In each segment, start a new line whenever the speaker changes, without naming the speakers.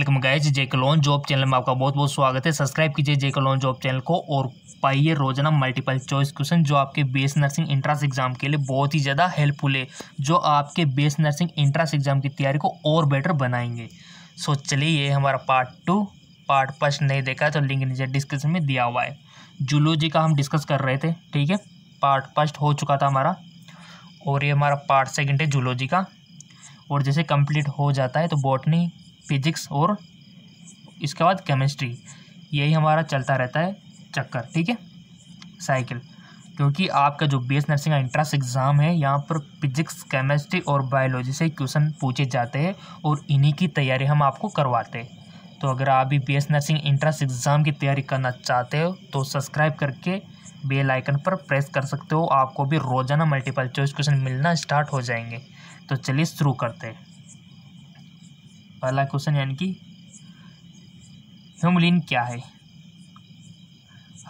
welcome guys जेकलॉन job channel में आपका बहुत बहुत स्वागत है सब्सक्राइब कीजिए जेकलॉन जॉब चैनल को और पाइए रोजाना मल्टीपल चॉइस क्वेश्चन जो आपके बेस नर्सिंग इंट्रांस एग्जाम के लिए बहुत ही ज़्यादा हेल्पफुल है जो आपके बेस नर्सिंग इंट्रांस एग्जाम की तैयारी को और बेटर बनाएंगे सो चलिए ये हमारा पार्ट टू पार्ट फर्स्ट नहीं देखा है तो लिंक नीचे डिस्क्रिप्शन में दिया हुआ है जूलोजी का हम डिस्कस कर रहे थे ठीक है पार्ट फर्स्ट हो चुका था हमारा और ये हमारा पार्ट सेकेंड है जूलोजी का और जैसे कंप्लीट हो जाता है तो बॉटनी फिजिक्स और इसके बाद केमिस्ट्री यही हमारा चलता रहता है चक्कर ठीक है साइकिल क्योंकि आपका जो बी एस नर्सिंग का इंट्रेंस एग्ज़ाम है यहाँ पर फिजिक्स केमिस्ट्री और बायोलॉजी से क्वेश्चन पूछे जाते हैं और इन्हीं की तैयारी हम आपको करवाते हैं तो अगर आप भी B S nursing entrance exam की तैयारी करना चाहते हो तो सब्सक्राइब करके बेल आइकन पर प्रेस कर सकते हो आपको भी रोज़ाना मल्टीपल चॉइस क्वेश्चन मिलना स्टार्ट हो जाएंगे तो चलिए शुरू करते हैं पहला क्वेश्चन यानी कि ह्यूमलिन क्या है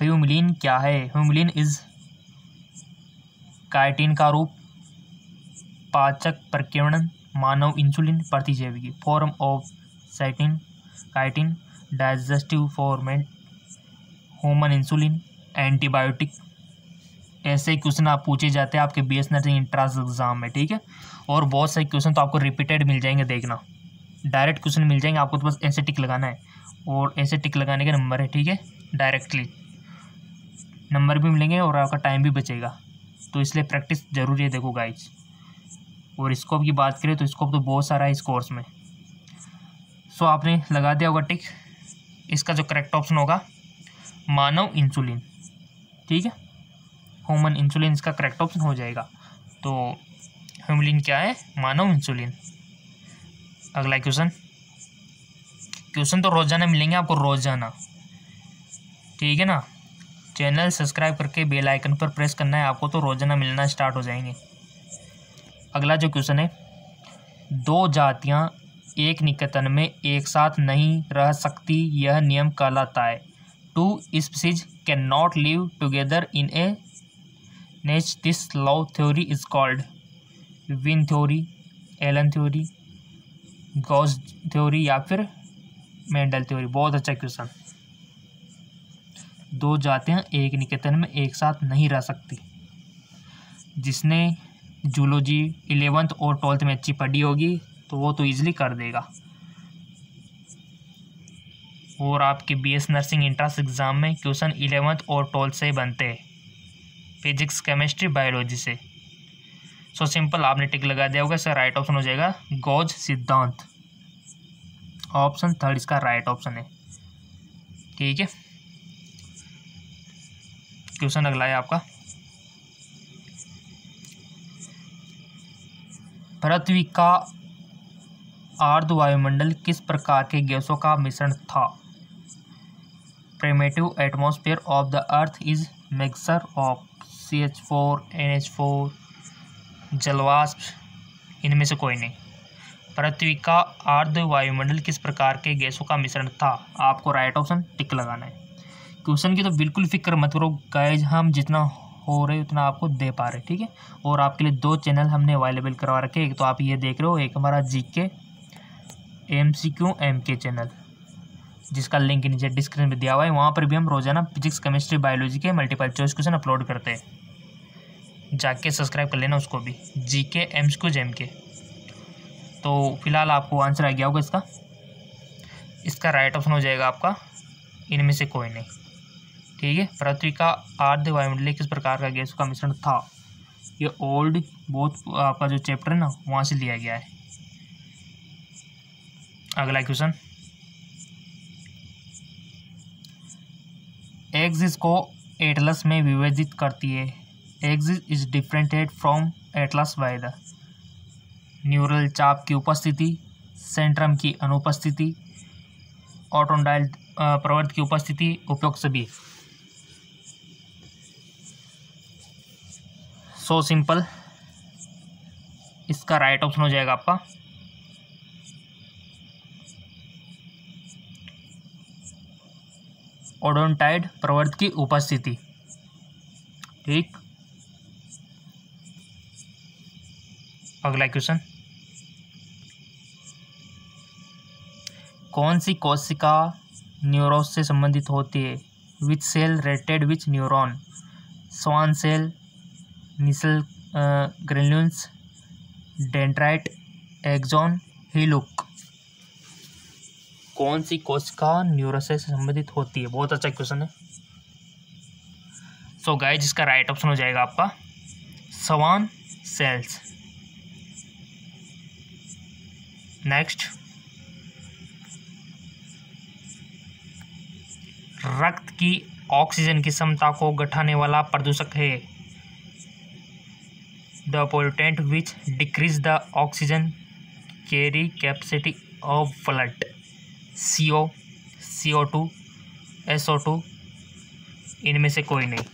ह्यूमलिन क्या है ह्यूमलिन इज काइटिन का रूप पाचक प्रकीर्णन मानव इंसुलिन प्रतिजैविक form of chitin chitin digestive format human insulin antibiotic ऐसे क्वेश्चन आप पूछे जाते हैं आपके B S nursing entrance exam में ठीक है और बहुत सारे क्वेश्चन तो आपको रिपीटेड मिल जाएंगे देखना डायरेक्ट क्वेश्चन मिल जाएंगे आपको तो बस ऐसे टिक लगाना है और ऐसे टिक लगाने के नंबर है ठीक है डायरेक्टली नंबर भी मिलेंगे और आपका टाइम भी बचेगा तो इसलिए प्रैक्टिस ज़रूरी है देखो गाइज और स्कोप की बात करें तो स्कोप तो बहुत सारा है इस कोर्स में सो आपने लगा दिया होगा टिक इसका जो करेक्ट ऑप्शन होगा मानव इंसुलिन ठीक है ह्यूमन इंसुलिन इसका करेक्ट ऑप्शन हो जाएगा तो ह्यूमलिन क्या है मानव इंसुलिन अगला क्वेश्चन क्वेश्चन तो रोज़ाना मिलेंगे आपको रोज़ाना ठीक है ना चैनल सब्सक्राइब करके बेल आइकन पर प्रेस करना है आपको तो रोज़ाना मिलना स्टार्ट हो जाएंगे अगला जो क्वेश्चन है दो जातियाँ एक निकेतन में एक साथ नहीं रह सकती यह नियम कहलाता है two species can not live together in a niche this law theory is called win theory Allen theory Gause theory या फिर मेंडल थ्योरी बहुत अच्छा क्वेश्चन दो जातियाँ एक निकेतन में एक साथ नहीं रह सकती जिसने जूलॉजी इलेवंथ और ट्वेल्थ में अच्छी पढ़ी होगी तो वो तो ईजिली कर देगा और आपके बीएस नर्सिंग इंट्रांस एग्ज़ाम में क्वेश्चन इलेवंथ और ट्वेल्थ से बनते हैं फिजिक्स केमिस्ट्री बायोलॉजी से सो सिंपल आपने टिक लगा दिया होगा इसका राइट ऑप्शन हो जाएगा गौज सिद्धांत ऑप्शन थर्ड इसका राइट ऑप्शन है ठीक है क्वेश्चन अगला है आपका पृथ्वी का आर्द वायुमंडल किस प्रकार के गैसों का मिश्रण था primitive atmosphere of the earth is mixture of C H four N H four जलवाष्प इनमें से कोई नहीं पृथ्वी का आर्ध वायुमंडल किस प्रकार के गैसों का मिश्रण था आपको राइट ऑप्शन टिक लगाना है क्वेश्चन की तो बिल्कुल फिक्र मत करो गैज हम जितना हो रहे उतना आपको दे पा रहे ठीक है और आपके लिए दो चैनल हमने अवेलेबल करवा रखे एक तो आप ये देख रहे हो एक हमारा G K M C Q M K channel जिसका लिंक नीचे डिस्क्रिप्शन में दिया हुआ है वहाँ पर भी हम रोजाना फिजिक्स केमिस्ट्री बायोलॉजी के मल्टीपल चॉइस क्वेश्चन अपलोड करते हैं जाके सब्सक्राइब कर लेना उसको भी जी के एम क्यू जेम के तो फिलहाल आपको आंसर आ गया होगा इसका इसका राइट ऑप्शन हो जाएगा आपका इनमें से कोई नहीं ठीक है पृथ्वी का आर्ध वायुमंडलीय किस प्रकार का गैस का मिश्रण था ये ओल्ड बहुत आपका जो चैप्टर है ना वहाँ से लिया गया है अगला क्वेश्चन एक्स इसको एटलस में विभाजित करती है axis is differentiated from atlas by the neural चाप की उपस्थिति सेंट्रम की अनुपस्थिति ऑटोडाइल प्रवर्त की उपस्थिति से सभी सो सिंपल इसका राइट ऑप्शन हो जाएगा आपका ओडोनटाइड प्रवर्त की उपस्थिति ठीक अगला क्वेश्चन कौन सी कोशिका न्यूरोस से संबंधित होती है which cell rated which neuron Schwann cell Nissl granules dendrite axon hillock कौन सी कोशिका न्यूरोस से संबंधित होती है बहुत अच्छा क्वेश्चन है सो so गाइज इसका राइट ऑप्शन हो जाएगा आपका सवान सेल्स नेक्स्ट रक्त की ऑक्सीजन की क्षमता को घटाने वाला प्रदूषक है the pollutant which decrease the oxygen carry capacity of blood C O C O two S O two इनमें से कोई नहीं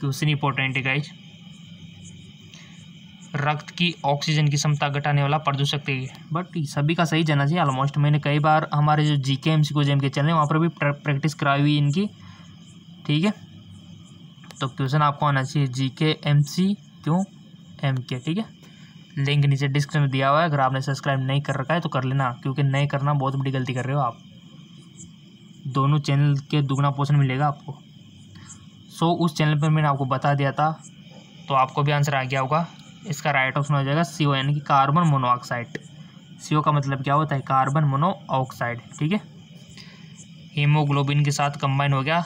क्वेश्चन इंपॉर्टेंट है गाइज रक्त की ऑक्सीजन की क्षमता घटाने वाला प्रदूषक थे बट सभी का सही जाना चाहिए ऑलमोस्ट मैंने कई बार हमारे जो जी के एम सी को एम के चल रहे वहाँ पर भी प्रैक्टिस कराई हुई इनकी ठीक है तो क्वेश्चन आपको आना चाहिए जी के एम सी क्यों एम के ठीक है लिंक नीचे डिस्क्रिप्शन में दिया हुआ है अगर आपने सब्सक्राइब नहीं कर रखा है तो कर लेना क्योंकि नहीं करना बहुत बड़ी गलती कर रहे हो आप दोनों चैनल के दुगना पोषण मिलेगा आपको सो उस चैनल पर मैंने आपको बता दिया था तो आपको भी आंसर आ गया होगा इसका राइट ऑप्शन हो जाएगा सी ओ यानी कि कार्बन मोनोऑक्साइड सी का मतलब क्या होता है कार्बन मोनोऑक्साइड ठीक है हीमोग्लोबिन के साथ कंबाइन हो गया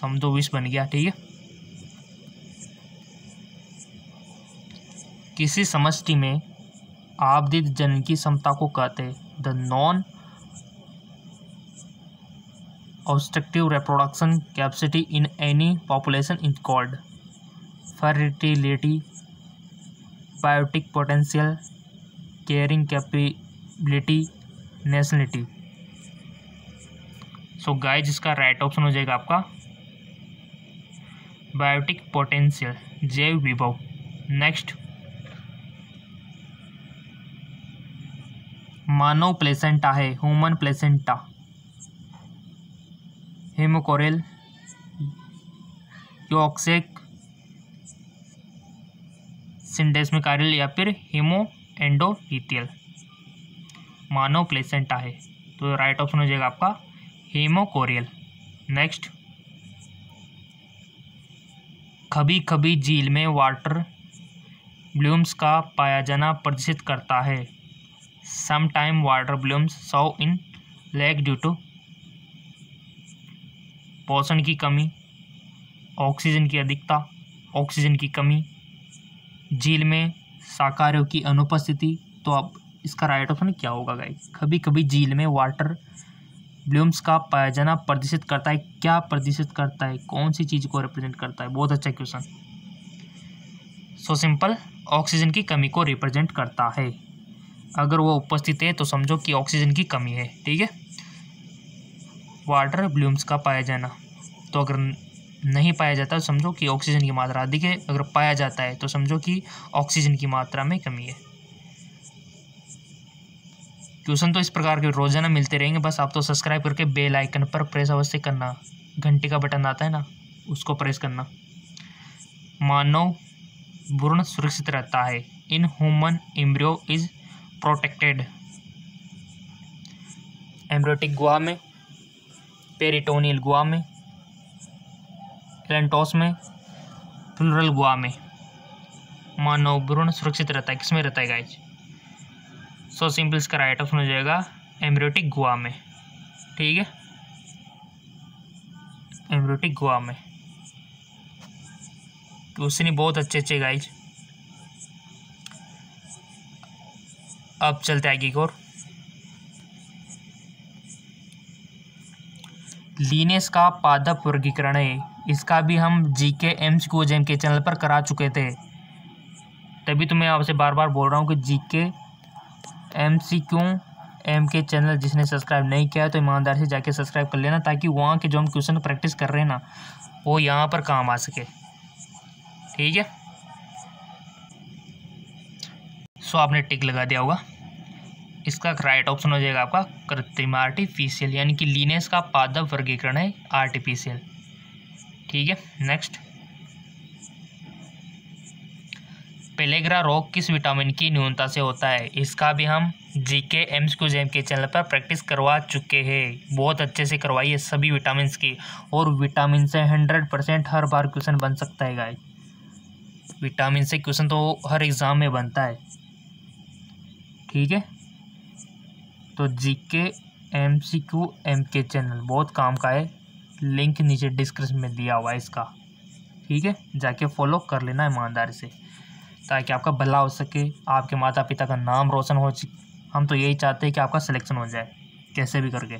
समझो तो विष बन गया ठीक है किसी समष्टि में आपदित जन की क्षमता को कहते the non obstructive reproduction capacity in any population is called fertility biotic potential carrying capability nationality so guys इसका राइट ऑप्शन हो जाएगा आपका बायोटिक पोटेंशियल जैव विभव नेक्स्ट मानव प्लेसेंटा है human placenta haemochorial yolk sac syndesmochorial या फिर एंडो एंडोपीथियल मानव प्लेसेंटा है तो राइट ऑप्शन हो जाएगा आपका कोरियल नेक्स्ट कभी कभी झील में वाटर ब्लूम्स का पाया जाना प्रदर्शित करता है समटाइम वाटर ब्लूम्स सौ इन लेक ड्यू टू पोषण की कमी ऑक्सीजन की अधिकता ऑक्सीजन की कमी झील में साकारों की अनुपस्थिति तो अब इसका राइट ऑप्शन क्या होगा गाइस कभी कभी झील में वाटर ब्लूम्स का पाया जाना प्रदर्शित करता है क्या प्रदर्शित करता है कौन सी चीज़ को रिप्रेजेंट करता है बहुत अच्छा क्वेश्चन सो सिंपल ऑक्सीजन की कमी को रिप्रेजेंट करता है अगर वो उपस्थित है तो समझो कि ऑक्सीजन की कमी है ठीक है वाटर ब्लूम्स का पाया जाना तो अगर नहीं पाया जाता तो समझो कि ऑक्सीजन की मात्रा अधिक है अगर पाया जाता है तो समझो कि ऑक्सीजन की मात्रा में कमी है क्वेश्चन तो इस प्रकार के रोजाना मिलते रहेंगे बस आप तो सब्सक्राइब करके बेल आइकन पर प्रेस अवश्य करना घंटे का बटन आता है ना उसको प्रेस करना मानव भ्रूण सुरक्षित रहता है in human embryo is protected amniotic गुआ में पेरिटोनियल गुआ में प्लेंटॉस में फ्लोरल गुआ में मानव भ्रूण सुरक्षित रहता है किसमें रहता है गाइज सो सिंपल इसका राइट ऑप्शन हो जाएगा एम्ब्रियोटिक गुआ में ठीक है एम्ब्रियोटिक गुआ में क्वेश्चन तो बहुत अच्छे अच्छे गाइज अब चलते आगे की ओर लीनेस का पादप वर्गीकरण है इसका भी हम जी के एम को जेम के चैनल पर करा चुके थे तभी तो मैं आपसे बार बार बोल रहा हूँ कि G K M C Q M K channel जिसने सब्सक्राइब नहीं किया है तो ईमानदार से जाके सब्सक्राइब कर लेना ताकि वहाँ के जो हम क्वेश्चन प्रैक्टिस कर रहे हैं ना वो यहाँ पर काम आ सके ठीक है सो आपने टिक लगा दिया होगा इसका राइट ऑप्शन हो जाएगा आपका कृत्रिम आर्टिफिशियल यानी कि लीनेस का पादप वर्गीकरण है आर्टिफिशियल ठीक है नेक्स्ट पेलेग्रा रोग किस विटामिन की न्यूनता से होता है इसका भी हम जी के एम्स को जेम के चैनल पर प्रैक्टिस करवा चुके हैं बहुत अच्छे से करवाइए सभी विटामिन की और विटामिन से हंड्रेड परसेंट हर बार क्वेश्चन बन सकता है गाय विटामिन से क्वेश्चन तो हर एग्ज़ाम में बनता है ठीक है तो G K M C Q M K channel बहुत काम का है लिंक नीचे डिस्क्रिप्शन में दिया हुआ है इसका ठीक है जाके फॉलो कर लेना ईमानदारी से ताकि आपका भला हो सके आपके माता पिता का नाम रोशन हो हम तो यही चाहते हैं कि आपका सिलेक्शन हो जाए कैसे भी करके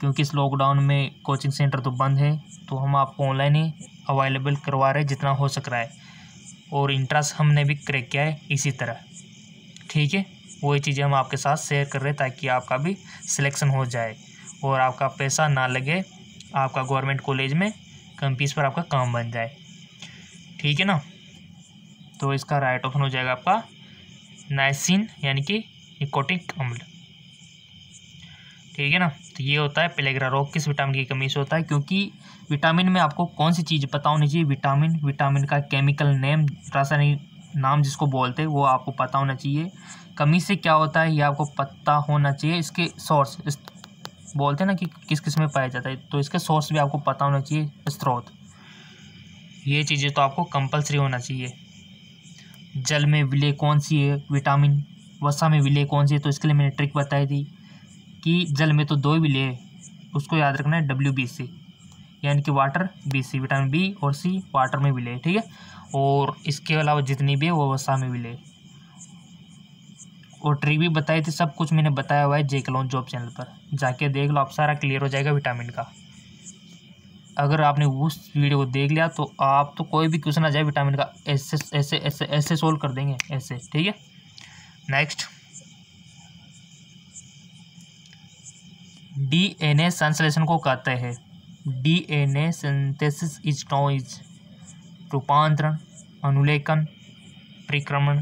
क्योंकि इस लॉकडाउन में कोचिंग सेंटर तो बंद है तो हम आपको ऑनलाइन ही अवेलेबल करवा रहे जितना हो सक रहा है और इंट्रास हमने भी क्रैक किया है इसी तरह ठीक है वही चीज़ें हम आपके साथ शेयर कर रहे हैं ताकि आपका भी सिलेक्शन हो जाए और आपका पैसा ना लगे आपका गवर्नमेंट कॉलेज में कम पीस पर आपका काम बन जाए ठीक है ना तो इसका राइट ऑप्शन हो जाएगा आपका नाइसिन यानी कि निकोटिक अम्ल ठीक है ना तो ये होता है पेलेग्रा रोग किस विटामिन की कमी से होता है क्योंकि विटामिन में आपको कौन सी चीज़ पता होनी चाहिए विटामिन विटामिन का केमिकल नेम रासायनिक नाम जिसको बोलते हैं वो आपको पता होना चाहिए कमी से क्या होता है ये आपको पता होना चाहिए इसके सोर्स इस बोलते हैं ना कि किस किस में पाया जाता है तो इसके सोर्स भी आपको पता होना चाहिए स्रोत ये चीज़ें तो आपको कंपलसरी होना चाहिए जल में विले कौन सी है विटामिन वसा में विले कौन सी है तो इसके लिए मैंने ट्रिक बताई थी कि जल में तो दो ही विले है उसको याद रखना है डब्ल्यू बी सी यानी कि water B C vitamin B और सी वाटर में मिले ठीक है और इसके अलावा जितनी भी है वो वसा में मिले और ट्री भी बताई थी सब कुछ मैंने बताया हुआ है जेकलोन जॉब चैनल पर जाके देख लो आप सारा क्लियर हो जाएगा विटामिन का अगर आपने उस वीडियो को देख लिया तो आप तो कोई भी क्वेश्चन आ जाए विटामिन का ऐसे ऐसे ऐसे ऐसे सोल्व कर देंगे ऐसे ठीक है नेक्स्ट डी एन ए संश्लेषण को कहते हैं डीएनए सिंथेसिस इज नॉइज रूपांतरण अनुलेखन परिक्रमण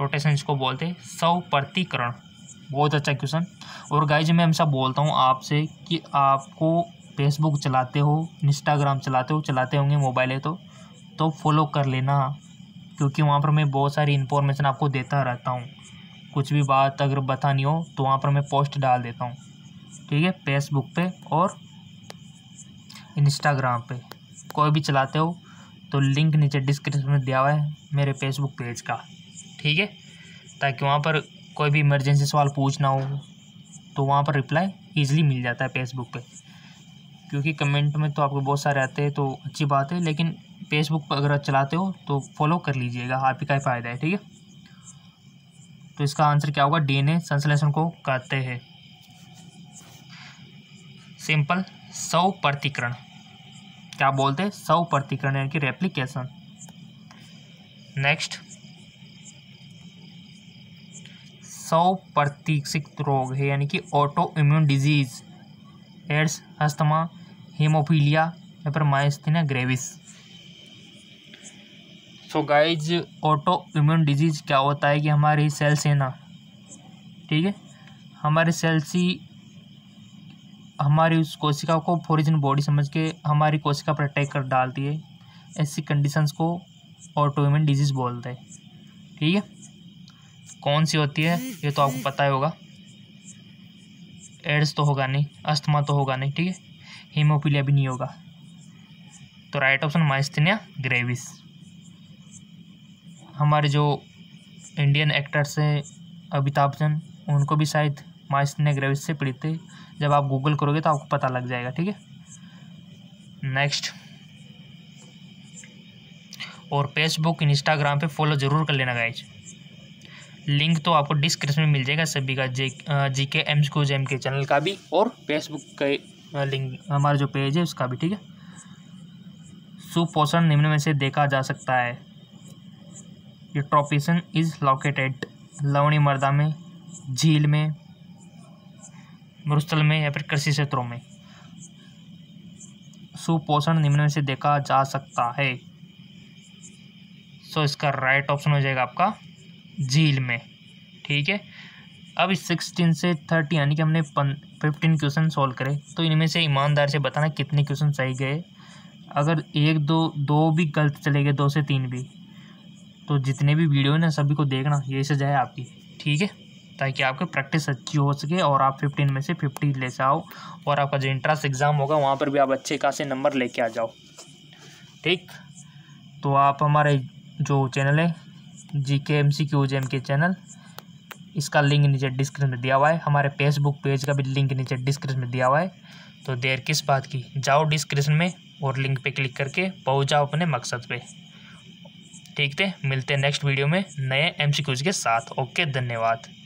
रोटेशन इसको बोलते सौ प्रतिकरण बहुत अच्छा क्वेश्चन और गाइज मैं हमेशा बोलता हूँ आपसे कि आपको फेसबुक चलाते हो इंस्टाग्राम चलाते हो चलाते होंगे मोबाइल है तो तो फॉलो कर लेना क्योंकि वहाँ पर मैं बहुत सारी इन्फॉर्मेशन आपको देता रहता हूँ कुछ भी बात अगर बतानी हो तो वहाँ पर मैं पोस्ट डाल देता हूँ ठीक है फेसबुक पे और इंस्टाग्राम पे कोई भी चलाते हो तो लिंक नीचे डिस्क्रिप्शन में दिया हुआ है मेरे फेसबुक पेज का ठीक है ताकि वहाँ पर कोई भी इमरजेंसी सवाल पूछना हो तो वहाँ पर रिप्लाई ईजिली मिल जाता है फेसबुक पर क्योंकि कमेंट में तो आपको बहुत सारे आते हैं तो अच्छी बात है लेकिन फेसबुक पर अगर चलाते हो तो फॉलो कर लीजिएगा आप ही का ही फ़ायदा है ठीक है तो इसका आंसर क्या होगा डीएनए संश्लेषण को कहते हैं सिंपल सौ प्रतिकरण क्या बोलते हैं सौ प्रतिकरण यानी कि रेप्लीकेशन नेक्स्ट सौ प्रतीक्षित रोग है यानी कि autoimmune disease AIDS asthma haemophilia या फिर myasthenia gravis so guys autoimmune disease क्या होता है कि हमारी सेल्स है ना ठीक है हमारे सेल्स ही हमारी उस कोशिका को फोरिजन बॉडी समझ के हमारी कोशिका पर अटैक कर डालती है ऐसी कंडीशंस को ऑटोइम्यून डिजीज़ बोलते हैं ठीक है कौन सी होती है ये तो आपको पता ही होगा एड्स तो होगा नहीं अस्थमा तो होगा नहीं ठीक है हीमोपीलिया भी नहीं होगा तो राइट ऑप्शन माइस्थिनिया ग्रेविस हमारे जो इंडियन एक्टर्स हैं अमिताभ बच्चन उनको भी शायद ग्रेविस से पीड़ित थे जब आप गूगल करोगे तो आपको पता लग जाएगा ठीक है नेक्स्ट और फेसबुक इंस्टाग्राम पे फॉलो ज़रूर कर लेना गाइज लिंक तो आपको डिस्क्रिप्शन में मिल जाएगा सभी का जे जी के एम स्कूज एम के चैनल का भी और फेसबुक का लिंक हमारा जो पेज है उसका भी ठीक है सुपोषण निम्न में से देखा जा सकता है ये ट्रॉपिसन इज लोकेटेड लवणी मर्दा में झील में मरुस्थल में या फिर कृषि क्षेत्रों में सुपोषण निम्न में से देखा जा सकता है सो इसका राइट ऑप्शन हो जाएगा आपका झील में ठीक है अब इस सिक्सटीन से थर्टी यानी कि हमने पन फिफ्टीन क्वेश्चन सॉल्व करे तो इनमें से ईमानदार से बताना कितने क्वेश्चन सही गए अगर एक दो दो भी गलत चले गए दो से तीन भी तो जितने भी वीडियो हैं ना सभी को देखना यही सजा है आपकी ठीक है ताकि आपकी प्रैक्टिस अच्छी हो सके और आप फिफ्टीन में से फिफ्टी ले जाओ और आपका जो इंट्रांस एग्ज़ाम होगा वहाँ पर भी आप अच्छे खासे नंबर लेके आ जाओ ठीक तो आप हमारे जो चैनल है G K M C Q J M K channel इसका लिंक नीचे डिस्क्रिप्शन में दिया हुआ है हमारे फेसबुक पेज का भी लिंक नीचे डिस्क्रिप्शन में दिया हुआ है तो देर किस बात की जाओ डिस्क्रिप्शन में और लिंक पे क्लिक करके पहुँच जाओ अपने मकसद पे ठीक थे मिलते हैं नेक्स्ट वीडियो में नए क्यूज के साथ ओके धन्यवाद